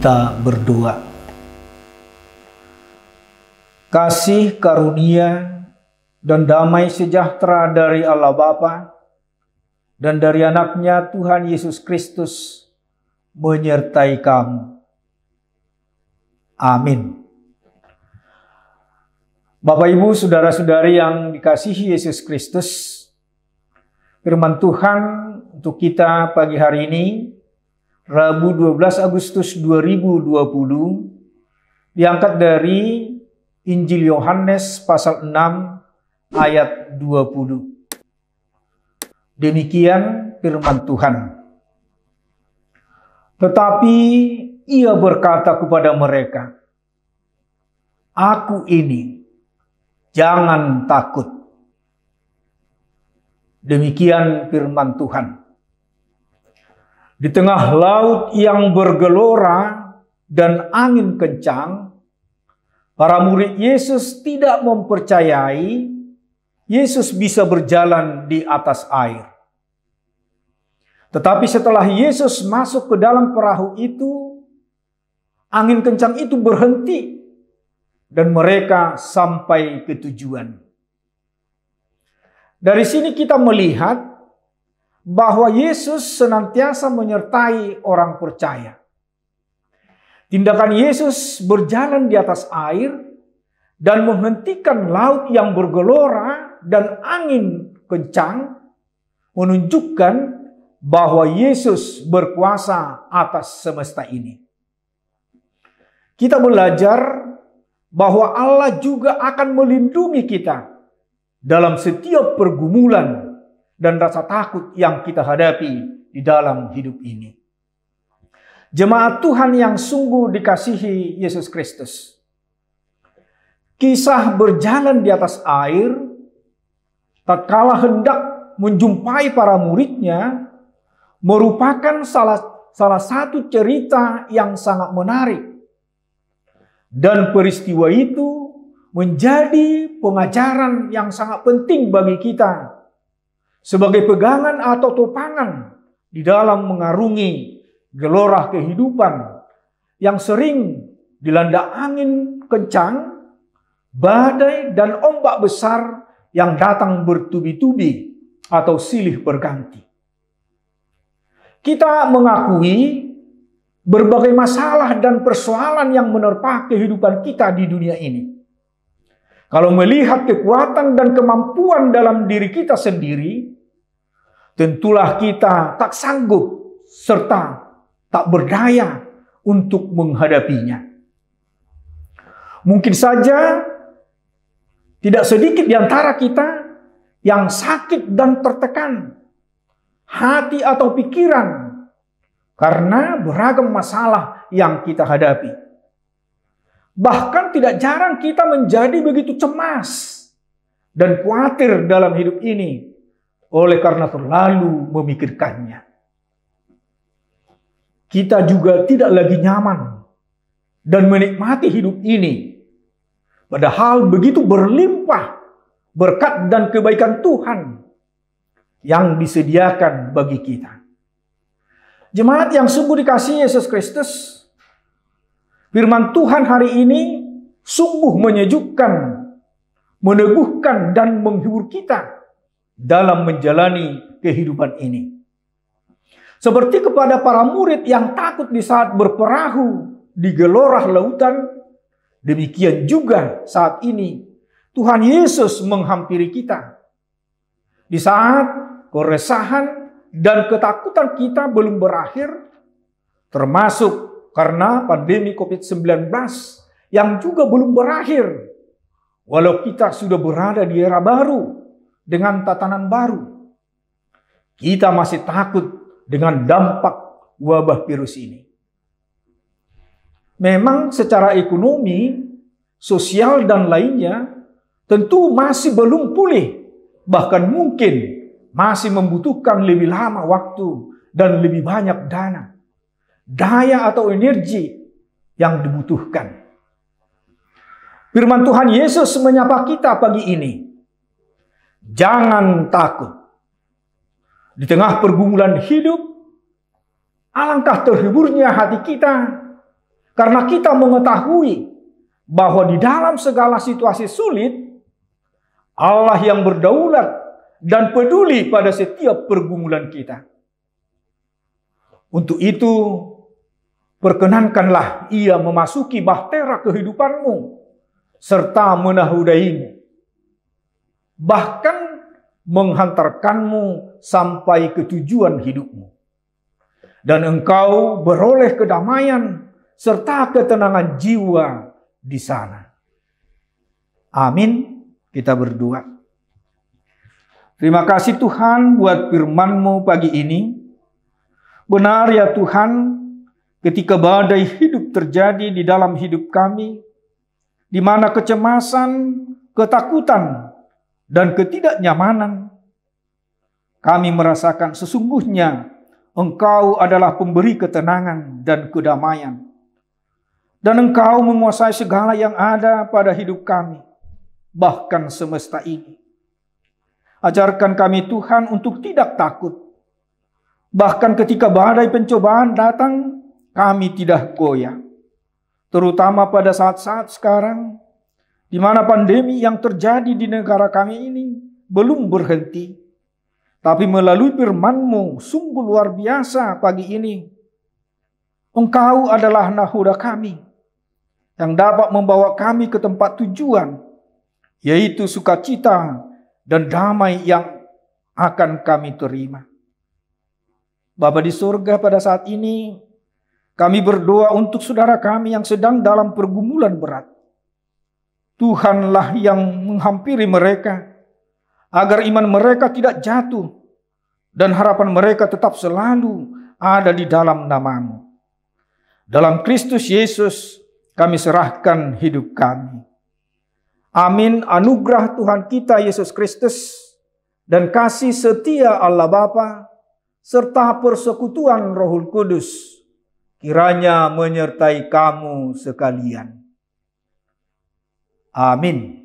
kita berdoa. Kasih karunia dan damai sejahtera dari Allah Bapa dan dari anaknya Tuhan Yesus Kristus menyertai kamu. Amin. Bapak Ibu, saudara-saudari yang dikasihi Yesus Kristus, firman Tuhan untuk kita pagi hari ini Rabu 12 Agustus 2020 diangkat dari Injil Yohanes pasal 6 ayat 20. Demikian firman Tuhan. Tetapi ia berkata kepada mereka, Aku ini, jangan takut. Demikian firman Tuhan. Di tengah laut yang bergelora dan angin kencang, para murid Yesus tidak mempercayai Yesus bisa berjalan di atas air. Tetapi setelah Yesus masuk ke dalam perahu itu, angin kencang itu berhenti dan mereka sampai ke tujuan. Dari sini kita melihat bahwa Yesus senantiasa menyertai orang percaya. Tindakan Yesus berjalan di atas air dan menghentikan laut yang bergelora dan angin kencang menunjukkan bahwa Yesus berkuasa atas semesta ini. Kita belajar bahwa Allah juga akan melindungi kita dalam setiap pergumulan dan rasa takut yang kita hadapi di dalam hidup ini. Jemaat Tuhan yang sungguh dikasihi Yesus Kristus. Kisah berjalan di atas air, tatkala hendak menjumpai para muridnya, merupakan salah, salah satu cerita yang sangat menarik. Dan peristiwa itu menjadi pengajaran yang sangat penting bagi kita sebagai pegangan atau topangan di dalam mengarungi gelora kehidupan yang sering dilanda angin kencang, badai dan ombak besar yang datang bertubi-tubi atau silih berganti. Kita mengakui berbagai masalah dan persoalan yang menerpa kehidupan kita di dunia ini. Kalau melihat kekuatan dan kemampuan dalam diri kita sendiri, tentulah kita tak sanggup serta tak berdaya untuk menghadapinya. Mungkin saja tidak sedikit di antara kita yang sakit dan tertekan hati atau pikiran karena beragam masalah yang kita hadapi. Bahkan tidak jarang kita menjadi begitu cemas dan khawatir dalam hidup ini oleh karena terlalu memikirkannya. Kita juga tidak lagi nyaman dan menikmati hidup ini. Padahal begitu berlimpah berkat dan kebaikan Tuhan yang disediakan bagi kita. Jemaat yang sungguh dikasih Yesus Kristus, firman Tuhan hari ini sungguh menyejukkan, meneguhkan dan menghibur kita dalam menjalani kehidupan ini. Seperti kepada para murid yang takut di saat berperahu di gelora lautan, demikian juga saat ini Tuhan Yesus menghampiri kita. Di saat keresahan dan ketakutan kita belum berakhir, termasuk karena pandemi COVID-19 yang juga belum berakhir. Walau kita sudah berada di era baru, dengan tatanan baru. Kita masih takut dengan dampak wabah virus ini. Memang secara ekonomi, sosial dan lainnya tentu masih belum pulih. Bahkan mungkin masih membutuhkan lebih lama waktu dan lebih banyak dana. Daya atau energi yang dibutuhkan. Firman Tuhan Yesus menyapa kita pagi ini Jangan takut. Di tengah pergumulan hidup, alangkah terhiburnya hati kita karena kita mengetahui bahwa di dalam segala situasi sulit, Allah yang berdaulat dan peduli pada setiap pergumulan kita. Untuk itu, perkenankanlah ia memasuki bahtera kehidupanmu serta menahudaimu. Bahkan menghantarkanmu sampai ke tujuan hidupmu. Dan engkau beroleh kedamaian serta ketenangan jiwa di sana. Amin. Kita berdoa. Terima kasih Tuhan buat firmanmu pagi ini. Benar ya Tuhan, ketika badai hidup terjadi di dalam hidup kami, di mana kecemasan, ketakutan, dan ketidaknyamanan. Kami merasakan sesungguhnya engkau adalah pemberi ketenangan dan kedamaian. Dan engkau menguasai segala yang ada pada hidup kami, bahkan semesta ini. Ajarkan kami Tuhan untuk tidak takut. Bahkan ketika badai pencobaan datang, kami tidak goyah. Terutama pada saat-saat sekarang di mana pandemi yang terjadi di negara kami ini belum berhenti. Tapi melalui firmanmu sungguh luar biasa pagi ini. Engkau adalah nahuda kami yang dapat membawa kami ke tempat tujuan, yaitu sukacita dan damai yang akan kami terima. Bapa di surga pada saat ini, kami berdoa untuk saudara kami yang sedang dalam pergumulan berat Tuhanlah yang menghampiri mereka agar iman mereka tidak jatuh dan harapan mereka tetap selalu ada di dalam namamu. Dalam Kristus Yesus kami serahkan hidup kami. Amin anugerah Tuhan kita Yesus Kristus dan kasih setia Allah Bapa serta persekutuan Roh Kudus kiranya menyertai kamu sekalian. Amin.